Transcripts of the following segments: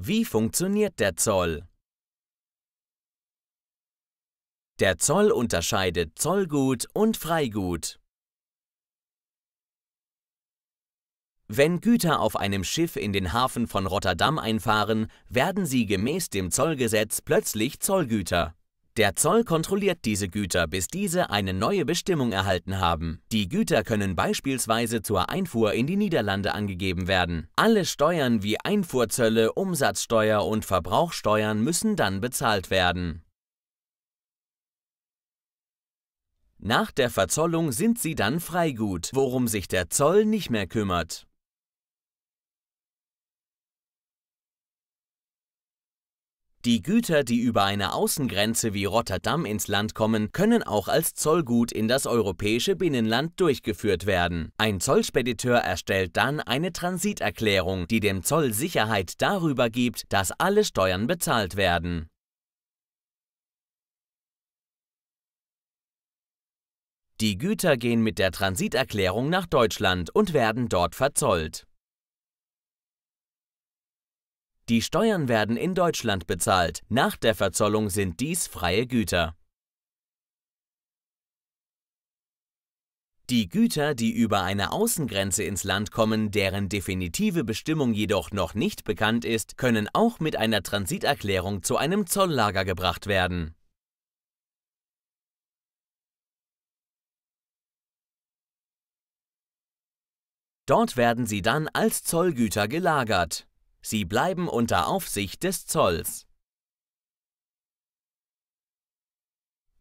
Wie funktioniert der Zoll? Der Zoll unterscheidet Zollgut und Freigut. Wenn Güter auf einem Schiff in den Hafen von Rotterdam einfahren, werden sie gemäß dem Zollgesetz plötzlich Zollgüter. Der Zoll kontrolliert diese Güter, bis diese eine neue Bestimmung erhalten haben. Die Güter können beispielsweise zur Einfuhr in die Niederlande angegeben werden. Alle Steuern wie Einfuhrzölle, Umsatzsteuer und Verbrauchsteuern müssen dann bezahlt werden. Nach der Verzollung sind sie dann Freigut, worum sich der Zoll nicht mehr kümmert. Die Güter, die über eine Außengrenze wie Rotterdam ins Land kommen, können auch als Zollgut in das europäische Binnenland durchgeführt werden. Ein Zollspediteur erstellt dann eine Transiterklärung, die dem Zoll Sicherheit darüber gibt, dass alle Steuern bezahlt werden. Die Güter gehen mit der Transiterklärung nach Deutschland und werden dort verzollt. Die Steuern werden in Deutschland bezahlt, nach der Verzollung sind dies freie Güter. Die Güter, die über eine Außengrenze ins Land kommen, deren definitive Bestimmung jedoch noch nicht bekannt ist, können auch mit einer Transiterklärung zu einem Zolllager gebracht werden. Dort werden sie dann als Zollgüter gelagert. Sie bleiben unter Aufsicht des Zolls.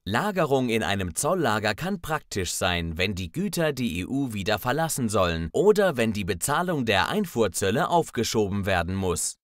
Lagerung in einem Zolllager kann praktisch sein, wenn die Güter die EU wieder verlassen sollen oder wenn die Bezahlung der Einfuhrzölle aufgeschoben werden muss.